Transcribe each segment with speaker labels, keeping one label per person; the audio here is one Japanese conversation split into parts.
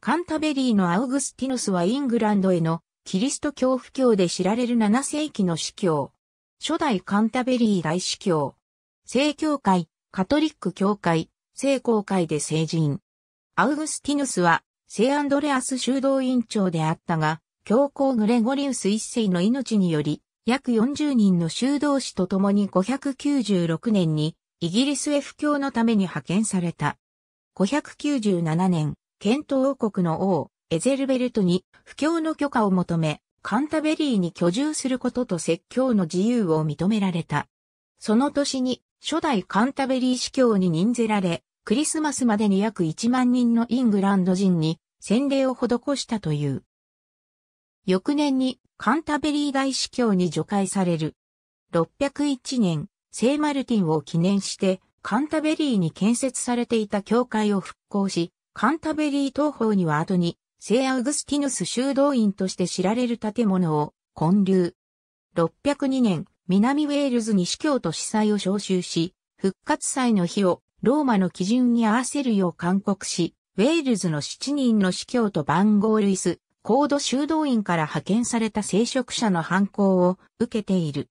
Speaker 1: カンタベリーのアウグスティヌスはイングランドへのキリスト教布教で知られる7世紀の司教。初代カンタベリー大司教。聖教会、カトリック教会、聖公会で成人。アウグスティヌスは聖アンドレアス修道院長であったが、教皇グレゴリウス一世の命により、約40人の修道士と共に596年にイギリスへ布教のために派遣された。597年、ケント王国の王、エゼルベルトに布教の許可を求め、カンタベリーに居住することと説教の自由を認められた。その年に初代カンタベリー司教に任ぜられ、クリスマスまでに約1万人のイングランド人に洗礼を施したという。翌年にカンタベリー大司教に除外される。601年、聖マルティンを記念してカンタベリーに建設されていた教会を復興し、カンタベリー東方には後に、聖アウグスティヌス修道院として知られる建物を建立。602年、南ウェールズに司教と司祭を召集し、復活祭の日をローマの基準に合わせるよう勧告し、ウェールズの7人の司教と番号ルイス、コード修道院から派遣された聖職者の犯行を受けている。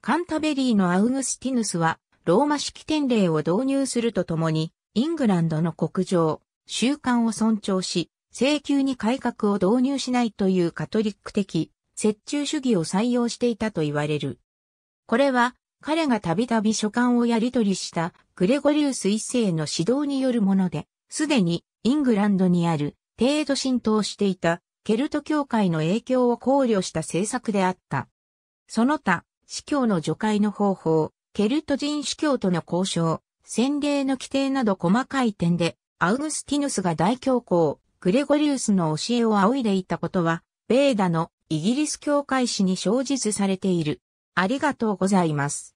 Speaker 1: カンタベリーのアウグスティヌスは、ローマ式典礼を導入するとともに、イングランドの国情、習慣を尊重し、請求に改革を導入しないというカトリック的、折衷主義を採用していたと言われる。これは、彼がたびたび書簡をやり取りしたグレゴリウス一世の指導によるもので、すでにイングランドにある程度浸透していたケルト教会の影響を考慮した政策であった。その他、司教の除外の方法、ケルト人司教との交渉、洗礼の規定など細かい点で、アウグスティヌスが大教皇、グレゴリウスの教えを仰いでいたことは、ベーダのイギリス教会史に生実されている。ありがとうございます。